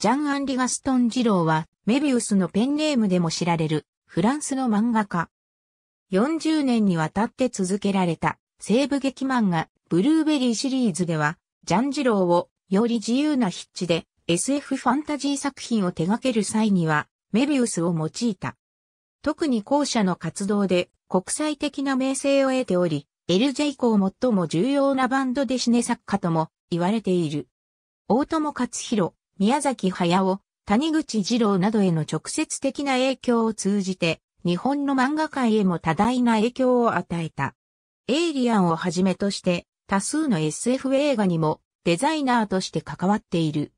ジャン・アンリ・ガストン・ジローは、メビウスのペンネームでも知られる、フランスの漫画家。40年にわたって続けられた、西部劇漫画、ブルーベリーシリーズでは、ジャン・ジローを、より自由な筆致で、SF ファンタジー作品を手掛ける際には、メビウスを用いた。特に後者の活動で、国際的な名声を得ており、LJ 以降最も重要なバンドでシネ作家とも言われている。大友克弘、宮崎駿、谷口二郎などへの直接的な影響を通じて、日本の漫画界へも多大な影響を与えた。エイリアンをはじめとして、多数の SF 映画にもデザイナーとして関わっている。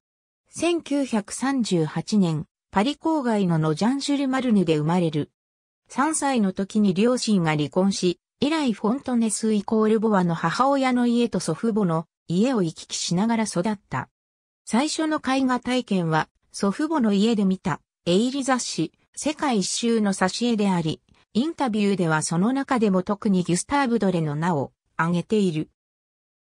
1938年、パリ郊外のノジャンシュル・マルヌで生まれる。3歳の時に両親が離婚し、以来フォントネスイコールボアの母親の家と祖父母の家を行き来しながら育った。最初の絵画体験は、祖父母の家で見た、エイリ雑誌、世界一周の挿絵であり、インタビューではその中でも特にギュスターブ・ドレの名を挙げている。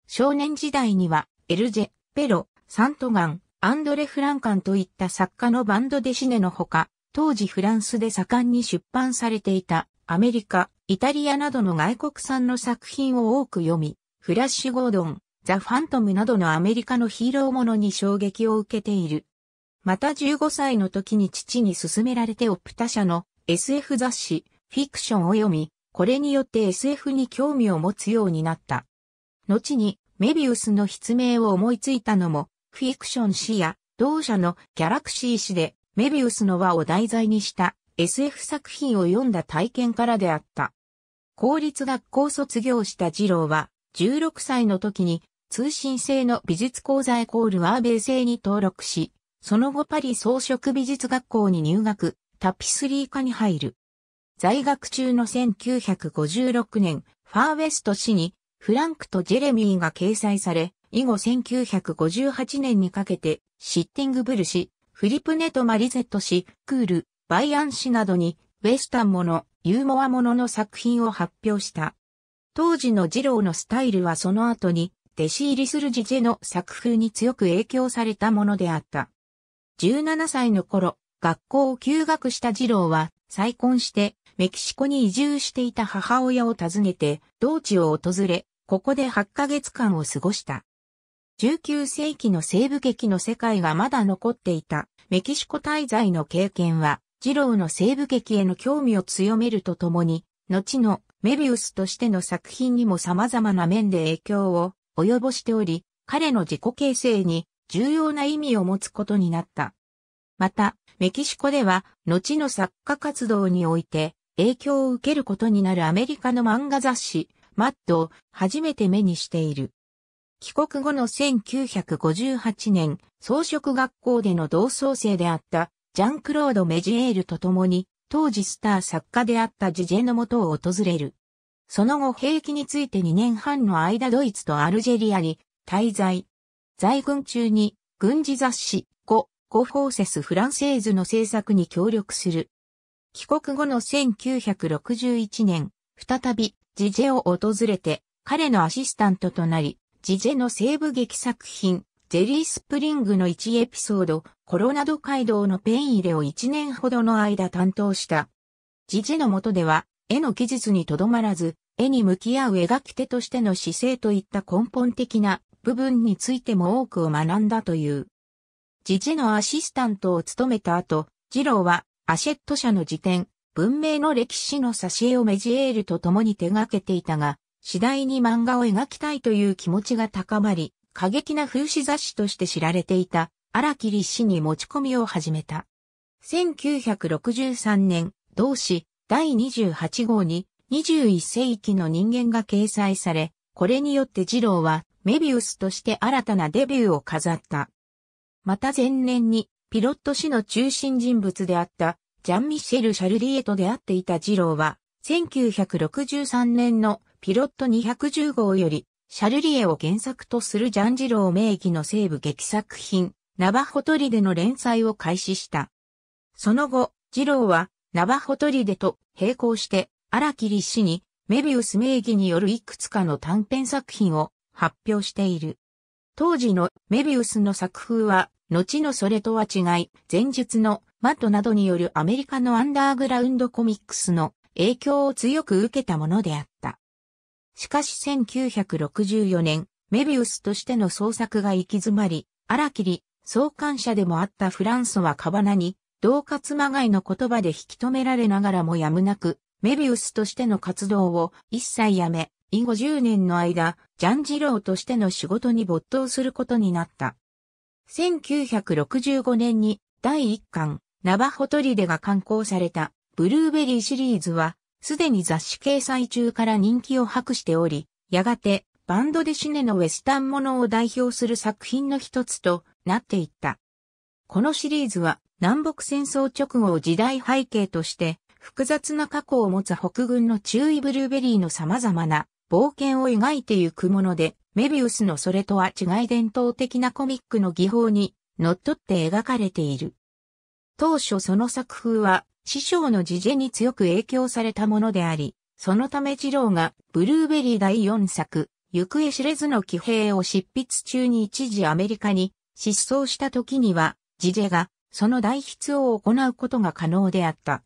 少年時代には、エルジェ、ペロ、サントガン、アンドレ・フランカンといった作家のバンドデシネのほか、当時フランスで盛んに出版されていたアメリカ、イタリアなどの外国産の作品を多く読み、フラッシュ・ゴードン、ザ・ファントムなどのアメリカのヒーローものに衝撃を受けている。また15歳の時に父に勧められてオプタ社の SF 雑誌、フィクションを読み、これによって SF に興味を持つようになった。後に、メビウスの筆名を思いついたのも、フィクション誌や、同社のギャラクシー誌で、メビウスの輪を題材にした SF 作品を読んだ体験からであった。公立学校卒業した二郎は、16歳の時に通信制の美術講座エコールアーベイ制に登録し、その後パリ装飾美術学校に入学、タピスリー科に入る。在学中の1956年、ファーウェスト市にフランクとジェレミーが掲載され、以後1958年にかけて、シッティングブル氏、フリプネト・マリゼット氏、クール、バイアン氏などに、ウェスタンもの、ユーモアものの作品を発表した。当時のジローのスタイルはその後に、弟子入りするジジェの作風に強く影響されたものであった。17歳の頃、学校を休学した次郎は、再婚して、メキシコに移住していた母親を訪ねて、同地を訪れ、ここで8ヶ月間を過ごした。19世紀の西部劇の世界がまだ残っていたメキシコ滞在の経験は、次郎の西部劇への興味を強めるとともに、後のメビウスとしての作品にも様々な面で影響を及ぼしており、彼の自己形成に重要な意味を持つことになった。また、メキシコでは、後の作家活動において、影響を受けることになるアメリカの漫画雑誌、マッドを初めて目にしている。帰国後の1958年、装飾学校での同窓生であったジャンクロード・メジエールと共に、当時スター作家であったジジェのもとを訪れる。その後兵役について2年半の間ドイツとアルジェリアに滞在。在軍中に軍事雑誌5、5フォーセス・フランセーズの制作に協力する。帰国後の1961年、再びジジェを訪れて彼のアシスタントとなり、ジジェの西部劇作品、ゼリースプリングの1エピソード、コロナド街道のペン入れを1年ほどの間担当した。ジジェの下では、絵の技術にとどまらず、絵に向き合う描き手としての姿勢といった根本的な部分についても多くを学んだという。ジジのアシスタントを務めた後、ジローはアシェット社の辞典、文明の歴史の挿絵をメジエールと共に手掛けていたが、次第に漫画を描きたいという気持ちが高まり、過激な風刺雑誌として知られていた荒木立氏に持ち込みを始めた。1963年、同誌、第28号に21世紀の人間が掲載され、これによって二郎はメビウスとして新たなデビューを飾った。また前年にピロット氏の中心人物であったジャン・ミシェル・シャルリエと出会っていた二郎は、1963年のピロット210号より、シャルリエを原作とするジャン・ジロー名義の西部劇作品、ナバホトリでの連載を開始した。その後、ジローはナバホトリデと並行して荒切氏にメビウス名義によるいくつかの短編作品を発表している。当時のメビウスの作風は、後のそれとは違い、前述のマットなどによるアメリカのアンダーグラウンドコミックスの影響を強く受けたものであった。しかし1964年、メビウスとしての創作が行き詰まり、荒切創刊者でもあったフランソはカバナに同活まがいの言葉で引き止められながらもやむなく、メビウスとしての活動を一切やめ、以後10年の間、ジャンジローとしての仕事に没頭することになった。1965年に第1巻、ナバホトリデが刊行されたブルーベリーシリーズは、すでに雑誌掲載中から人気を博しており、やがてバンドでシネのウェスタンものを代表する作品の一つとなっていった。このシリーズは南北戦争直後を時代背景として、複雑な過去を持つ北軍の注意ブルーベリーの様々な冒険を描いてゆくもので、メビウスのそれとは違い伝統的なコミックの技法にのっとって描かれている。当初その作風は師匠のジジェに強く影響されたものであり、そのため次郎がブルーベリー第4作、行方知れずの騎兵を執筆中に一時アメリカに失踪した時には、ジジェがその代筆を行うことが可能であった。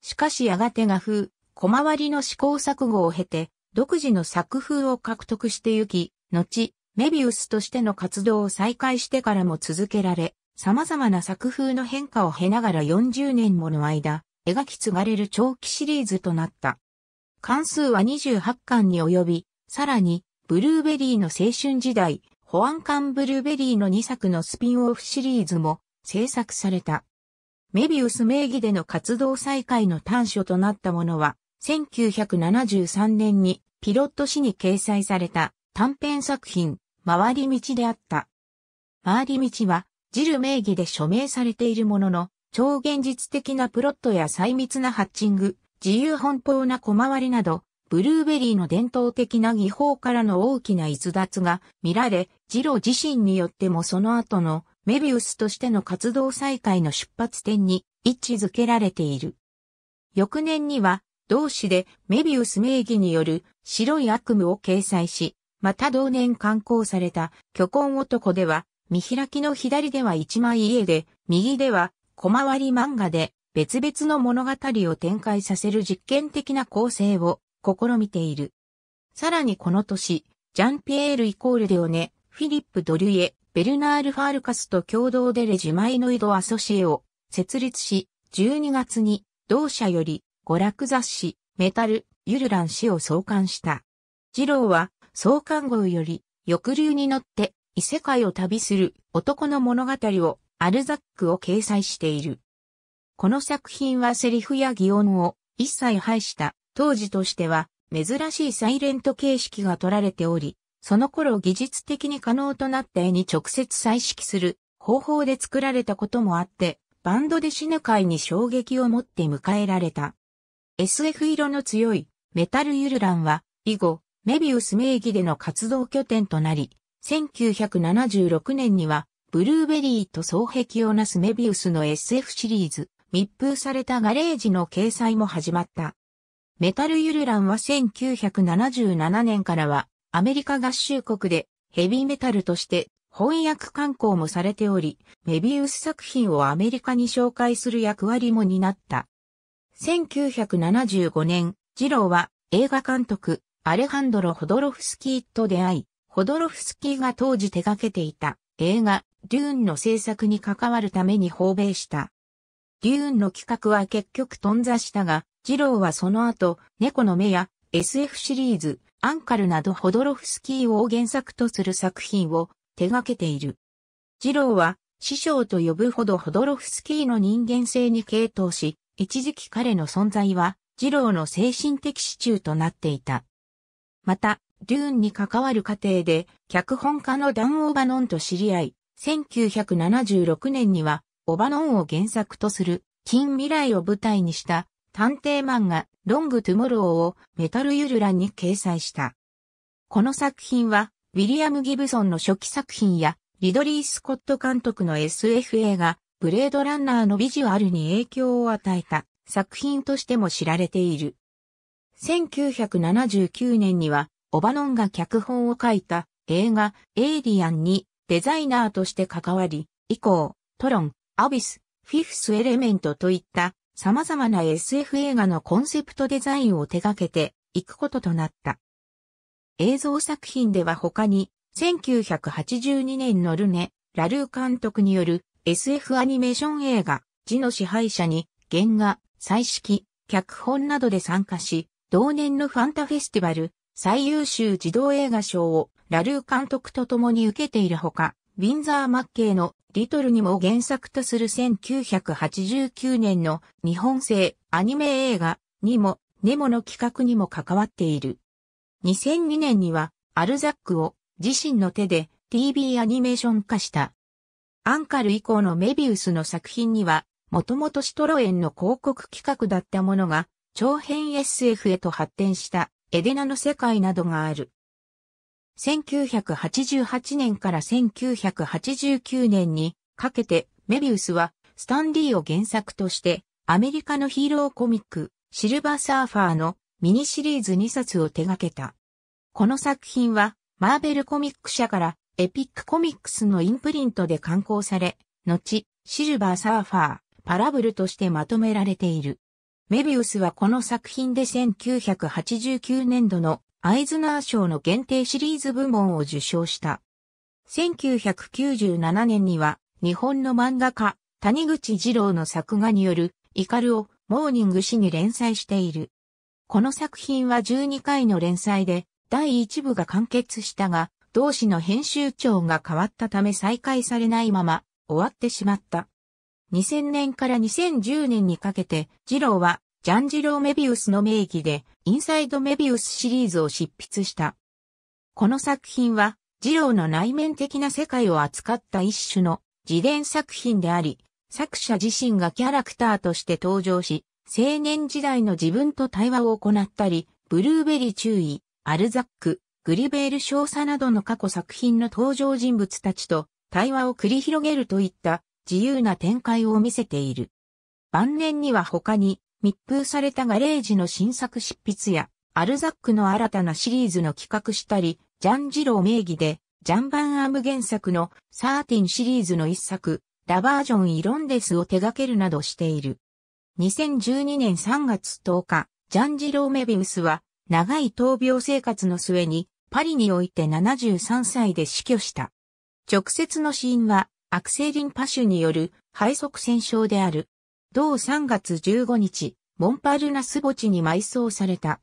しかしやがて画風、小回りの試行錯誤を経て、独自の作風を獲得してゆき、後、メビウスとしての活動を再開してからも続けられ、様々な作風の変化を経ながら40年もの間、描き継がれる長期シリーズとなった。関数は28巻に及び、さらに、ブルーベリーの青春時代、保安官ブルーベリーの2作のスピンオフシリーズも制作された。メビウス名義での活動再開の端緒となったものは、1973年にピロット誌に掲載された短編作品、回り道であった。回り道は、ジル名義で署名されているものの、超現実的なプロットや細密なハッチング、自由奔放な小回りなど、ブルーベリーの伝統的な技法からの大きな逸脱が見られ、ジロ自身によってもその後のメビウスとしての活動再開の出発点に位置づけられている。翌年には、同誌でメビウス名義による白い悪夢を掲載し、また同年刊行された巨根男では、見開きの左では一枚家で、右では小回り漫画で別々の物語を展開させる実験的な構成を試みている。さらにこの年、ジャンピエール・イコール・デオネ、フィリップ・ドリュエ、ベルナール・ファールカスと共同でレジマイノイド・アソシエを設立し、12月に同社より娯楽雑誌メタル・ユルラン氏を創刊した。次郎は創刊号より抑留に乗って異世界を旅する男の物語をアルザックを掲載している。この作品はセリフや擬音を一切排した当時としては珍しいサイレント形式が取られており、その頃技術的に可能となった絵に直接彩色する方法で作られたこともあって、バンドで死ぬ会に衝撃を持って迎えられた。SF 色の強いメタルユルランは、以後、メビウス名義での活動拠点となり、1976年には、ブルーベリーと双璧をなすメビウスの SF シリーズ、密封されたガレージの掲載も始まった。メタルユルランは1977年からはアメリカ合衆国でヘビーメタルとして翻訳刊行もされており、メビウス作品をアメリカに紹介する役割も担った。1975年、ジローは映画監督アレハンドロ・ホドロフスキーと出会い、ホドロフスキーが当時手掛けていた映画デューンの制作に関わるために訪米した。デューンの企画は結局頓挫したが、ジローはその後、猫の目や SF シリーズ、アンカルなどホドロフスキーを原作とする作品を手掛けている。ロ郎は師匠と呼ぶほどホドロフスキーの人間性に傾倒し、一時期彼の存在はロ郎の精神的支柱となっていた。また、デューンに関わる過程で、脚本家のダン・オバノンと知り合い、1976年には、オバノンを原作とする、近未来を舞台にした探偵漫画、ロングトゥモローをメタルユルランに掲載した。この作品は、ウィリアム・ギブソンの初期作品や、リドリー・スコット監督の SF 映画、ブレードランナーのビジュアルに影響を与えた作品としても知られている。1979年には、オバノンが脚本を書いた映画、エイリアンにデザイナーとして関わり、以降、トロン、アビス、フィフスエレメントといった様々な SF 映画のコンセプトデザインを手掛けていくこととなった。映像作品では他に、1982年のルネ・ラルー監督による SF アニメーション映画、字の支配者に原画、彩色、脚本などで参加し、同年のファンタフェスティバル最優秀児童映画賞をラルー監督と共に受けているほか、ウィンザー・マッケイのリトルにも原作とする1989年の日本製アニメ映画にもネモの企画にも関わっている。2002年にはアルザックを自身の手で TV アニメーション化した。アンカル以降のメビウスの作品には、もともとシトロエンの広告企画だったものが、長編 SF へと発展したエデナの世界などがある。1988年から1989年にかけてメビウスはスタンリーを原作としてアメリカのヒーローコミックシルバーサーファーのミニシリーズ2冊を手掛けた。この作品はマーベルコミック社からエピックコミックスのインプリントで刊行され、後シルバーサーファーパラブルとしてまとめられている。メビウスはこの作品で1989年度のアイズナー賞の限定シリーズ部門を受賞した。1997年には日本の漫画家谷口二郎の作画によるイカルをモーニング誌に連載している。この作品は12回の連載で第1部が完結したが、同誌の編集長が変わったため再開されないまま終わってしまった。2000年から2010年にかけて、二郎はジャンジロー・メビウスの名義で、インサイド・メビウスシリーズを執筆した。この作品は、ジローの内面的な世界を扱った一種の自伝作品であり、作者自身がキャラクターとして登場し、青年時代の自分と対話を行ったり、ブルーベリー注意、アルザック、グリベール少佐などの過去作品の登場人物たちと対話を繰り広げるといった自由な展開を見せている。晩年には他に密封されたガレージの新作執筆や、アルザックの新たなシリーズの企画したり、ジャン・ジロー名義で、ジャン・バン・アーム原作のサーティンシリーズの一作、ラバージョン・イロンデスを手掛けるなどしている。2012年3月10日、ジャン・ジロー・メビウスは、長い闘病生活の末に、パリにおいて73歳で死去した。直接の死因は、アクセリン・パシュによる肺側腺症である。同3月15日、モンパルナス墓地に埋葬された。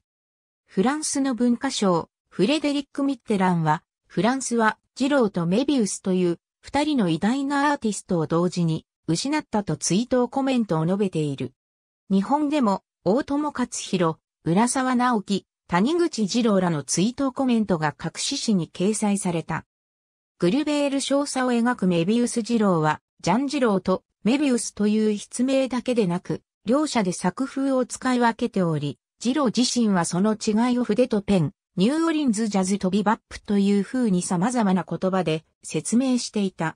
フランスの文化賞、フレデリック・ミッテランは、フランスは、ジローとメビウスという二人の偉大なアーティストを同時に失ったと追悼コメントを述べている。日本でも、大友克弘、浦沢直樹、谷口二郎らの追悼コメントが各紙誌に掲載された。グルベール少佐を描くメビウス二郎は、ジャン二郎とメビウスという筆名だけでなく、両者で作風を使い分けており、ジロ自身はその違いを筆とペン、ニューオリンズジャズ飛びバップという風に様々な言葉で説明していた。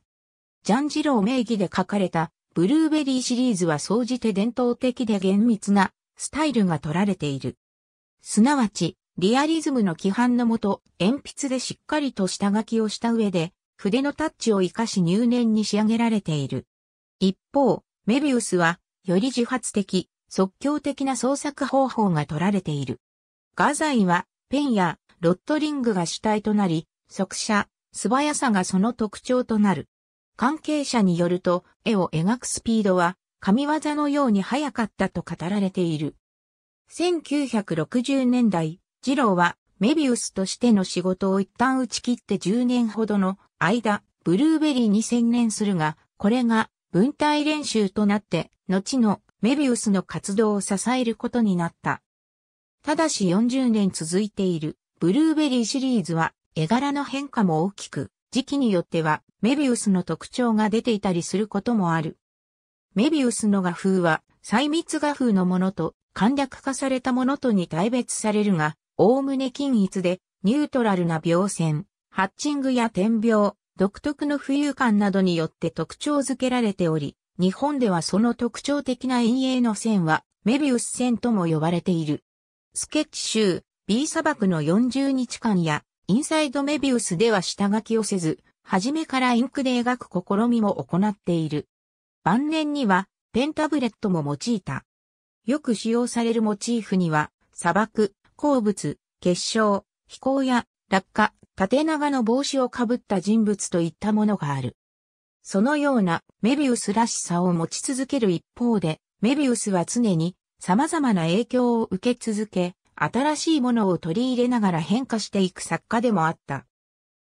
ジャンジロー名義で書かれたブルーベリーシリーズは総じて伝統的で厳密なスタイルが取られている。すなわち、リアリズムの規範のもと、鉛筆でしっかりと下書きをした上で、筆のタッチを活かし入念に仕上げられている。一方、メビウスは、より自発的、即興的な創作方法が取られている。画材は、ペンやロットリングが主体となり、速写、素早さがその特徴となる。関係者によると、絵を描くスピードは、神業のように速かったと語られている。1960年代、ジローは、メビウスとしての仕事を一旦打ち切って10年ほどの間、ブルーベリーに専念するが、これが分隊練習となって、後のメビウスの活動を支えることになった。ただし40年続いているブルーベリーシリーズは絵柄の変化も大きく、時期によってはメビウスの特徴が出ていたりすることもある。メビウスの画風は、細密画風のものと簡略化されたものとに大別されるが、おおむね均一で、ニュートラルな描線、ハッチングや点描、独特の浮遊感などによって特徴づけられており、日本ではその特徴的な陰影の線はメビウス線とも呼ばれている。スケッチ集 B 砂漠の40日間やインサイドメビウスでは下書きをせず、初めからインクで描く試みも行っている。晩年にはペンタブレットも用いた。よく使用されるモチーフには、砂漠、鉱物、結晶、飛行や落下、縦長の帽子をかぶった人物といったものがある。そのようなメビウスらしさを持ち続ける一方で、メビウスは常に様々な影響を受け続け、新しいものを取り入れながら変化していく作家でもあった。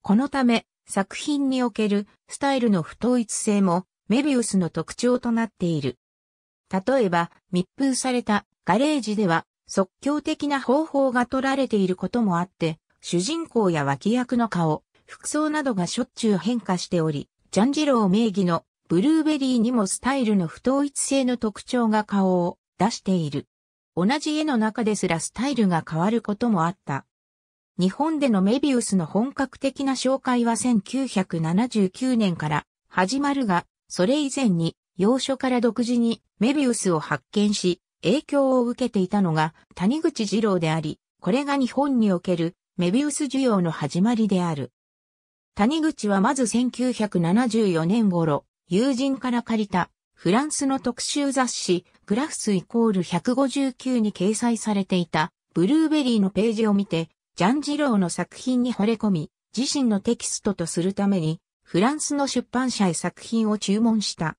このため、作品におけるスタイルの不統一性もメビウスの特徴となっている。例えば、密封されたガレージでは即興的な方法が取られていることもあって、主人公や脇役の顔、服装などがしょっちゅう変化しており、ジャンジロー名義のブルーベリーにもスタイルの不統一性の特徴が顔を出している。同じ絵の中ですらスタイルが変わることもあった。日本でのメビウスの本格的な紹介は1979年から始まるが、それ以前に幼書から独自にメビウスを発見し、影響を受けていたのが谷口二郎であり、これが日本におけるメビウス需要の始まりである。谷口はまず1974年頃、友人から借りたフランスの特集雑誌グラフスイコール159に掲載されていたブルーベリーのページを見て、ジャンジローの作品に惚れ込み、自身のテキストとするために、フランスの出版社へ作品を注文した。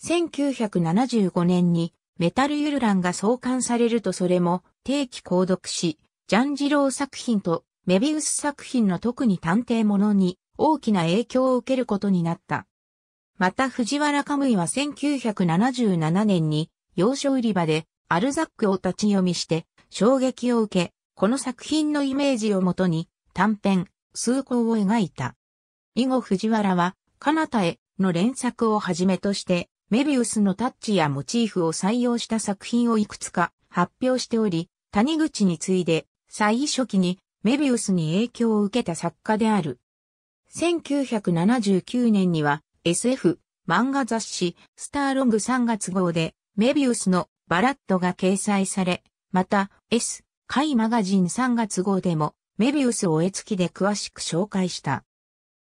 1975年にメタルユルランが創刊されるとそれも定期購読し、ジャンジロー作品とメビウス作品の特に探偵ものに大きな影響を受けることになった。また藤原カムイは1977年に洋書売り場でアルザックを立ち読みして衝撃を受け、この作品のイメージをもとに短編、数項を描いた。以後藤原は、彼方への連作をはじめとして、メビウスのタッチやモチーフを採用した作品をいくつか発表しており、谷口に次いで最初期にメビウスに影響を受けた作家である。1979年には SF 漫画雑誌スターロング3月号でメビウスのバラットが掲載され、また S 海マガジン3月号でもメビウスを絵付きで詳しく紹介した。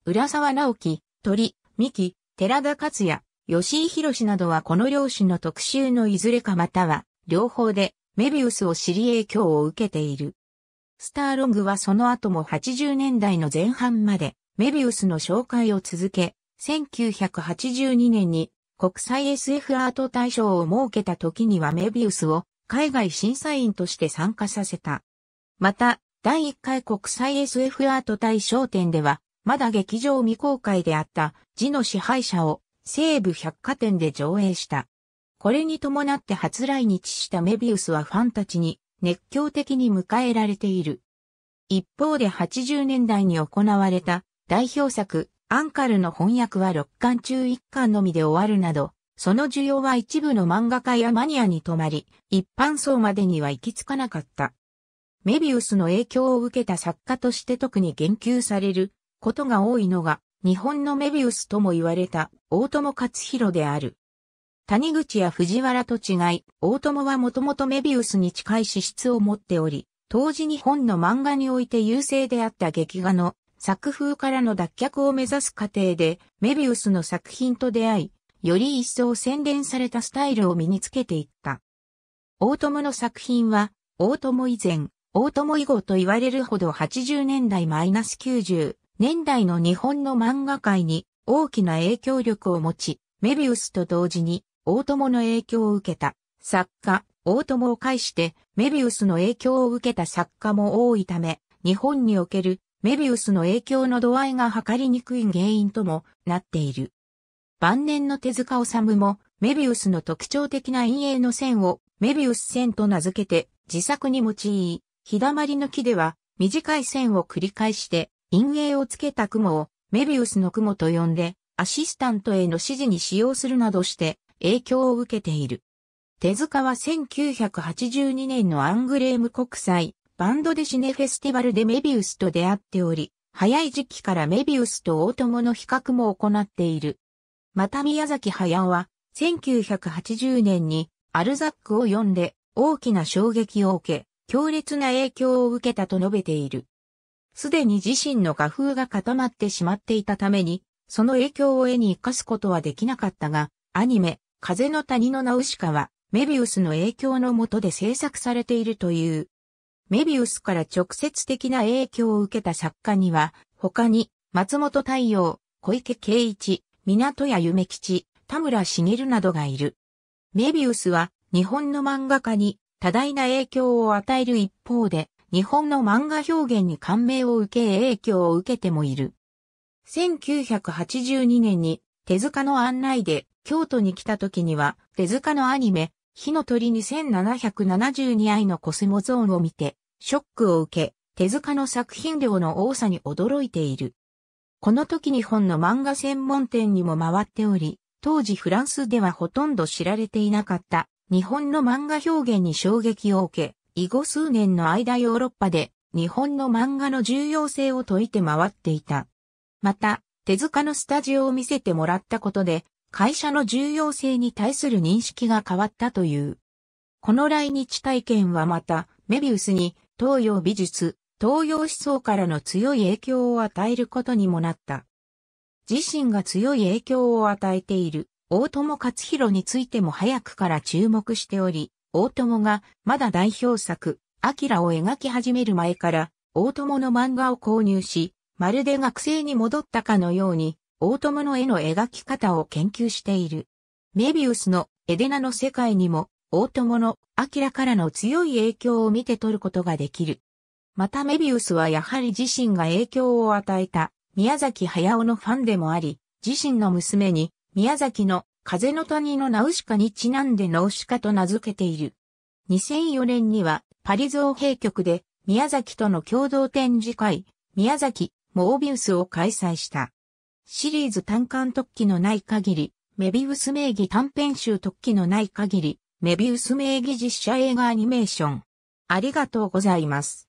浦沢直樹、鳥、三木、寺田克也、吉井博などはこの両種の特集のいずれかまたは、両方で、メビウスを知り影響を受けている。スターロングはその後も80年代の前半まで、メビウスの紹介を続け、1982年に国際 SF アート大賞を設けた時にはメビウスを海外審査員として参加させた。また、第1回国際 SF アート大賞展では、まだ劇場未公開であった字の支配者を西部百貨店で上映した。これに伴って初来日したメビウスはファンたちに熱狂的に迎えられている。一方で80年代に行われた代表作アンカルの翻訳は6巻中1巻のみで終わるなど、その需要は一部の漫画家やマニアに止まり、一般層までには行き着かなかった。メビウスの影響を受けた作家として特に言及されることが多いのが日本のメビウスとも言われた大友克弘である。谷口や藤原と違い、大友はもともとメビウスに近い資質を持っており、当時日本の漫画において優勢であった劇画の作風からの脱却を目指す過程で、メビウスの作品と出会い、より一層洗練されたスタイルを身につけていった。大友の作品は、大友以前、大友以後と言われるほど80年代マイナス90、年代の日本の漫画界に大きな影響力を持ち、メビウスと同時に大友の影響を受けた作家、大友を介してメビウスの影響を受けた作家も多いため、日本におけるメビウスの影響の度合いが測りにくい原因ともなっている。晩年の手塚治虫もメビウスの特徴的な陰影の線をメビウス線と名付けて自作に用い、日だまりの木では短い線を繰り返して陰影をつけた雲をメビウスの雲と呼んで、アシスタントへの指示に使用するなどして影響を受けている。手塚は1982年のアングレーム国際バンドデシネフェスティバルでメビウスと出会っており、早い時期からメビウスと大友の比較も行っている。また宮崎駿は1980年にアルザックを読んで大きな衝撃を受け、強烈な影響を受けたと述べている。すでに自身の画風が固まってしまっていたために、その影響を絵に活かすことはできなかったが、アニメ、風の谷のナウシカは、メビウスの影響のもとで制作されているという。メビウスから直接的な影響を受けた作家には、他に、松本太陽、小池圭一、港谷夢吉、田村茂などがいる。メビウスは、日本の漫画家に多大な影響を与える一方で、日本の漫画表現に感銘を受け影響を受けてもいる。1982年に手塚の案内で京都に来た時には手塚のアニメ、火の鳥に1772愛のコスモゾーンを見てショックを受け、手塚の作品量の多さに驚いている。この時日本の漫画専門店にも回っており、当時フランスではほとんど知られていなかった日本の漫画表現に衝撃を受け、以後数年の間ヨーロッパで日本の漫画の重要性を説いて回っていた。また、手塚のスタジオを見せてもらったことで、会社の重要性に対する認識が変わったという。この来日体験はまた、メビウスに東洋美術、東洋思想からの強い影響を与えることにもなった。自身が強い影響を与えている大友克弘についても早くから注目しており、大友がまだ代表作、アキラを描き始める前から、大友の漫画を購入し、まるで学生に戻ったかのように、大友の絵の描き方を研究している。メビウスのエデナの世界にも、大友のアキラからの強い影響を見て取ることができる。またメビウスはやはり自身が影響を与えた宮崎駿のファンでもあり、自身の娘に宮崎の風の谷のナウシカにちなんでナウシカと名付けている。2004年にはパリ造幣局で宮崎との共同展示会、宮崎モービウスを開催した。シリーズ単巻特記のない限り、メビウス名義短編集特記のない限り、メビウス名義実写映画アニメーション。ありがとうございます。